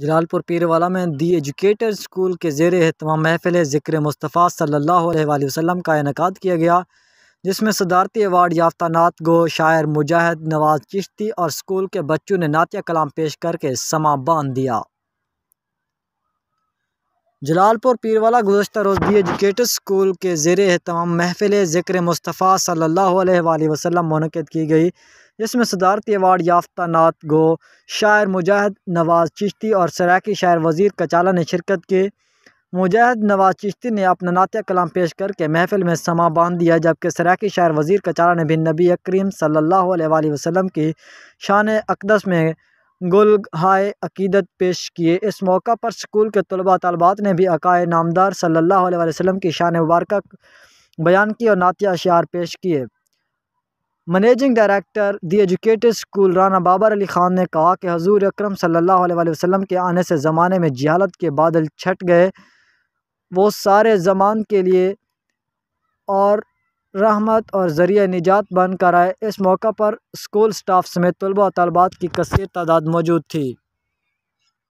जलालपुर पीरवाला में दी educator school के जेर तमाम महफिल ज़िक्र मुस्तफ़ा सल्ला वसम का इनका किया गया जिसमें सदारती अवार्ड याफ्ता नात गो शायर मुजाहिद नवाज चिश्ती और स्कूल के बच्चों ने नातिया कलाम पेश करके समा बांध दिया जलालपुर पीरवाला गुजशत रोज़ दी एजुकेटर स्कूल के जेर तमाम महफिल ज़िक्र मुस्तफ़ा सल्ला वसम मनद की गई जिसमें सदारती अवार्ड याफ्ता नात गो शायर मुजाहद नवाज़ चिश्ती और सराकी शायर वज़ीर कचाला ने शिरकत की मुजाहद नवाज़ चिश्ती ने अपना नातिया कलाम पेश करके महफ़िल में समा बांध दिया जबकि सराकी शायर वज़ीर कचाला ने भी नबी करीम सल्ला वसलम की शान अकदस में गुल हाय अकीदत पेश किए इस मौका पर स्कूल के तलबा तलबात ने भी अकाय नामदार सल्ला वसलम की शान मुबारक बयान की और नातिया अशार पेश किए managing director the educated school Rana Babar Ali Khan ने कहा कि हजूर अक्रम सल्लल्लाहु वसलम के आने से ज़माने में जहालत के बादल छट गए वो सारे ज़मान के लिए और रहमत और ज़रिए निजात बन कर आए इस मौका पर स्कूल स्टाफ समेत तलबा तलबात की कसर तादाद मौजूद थी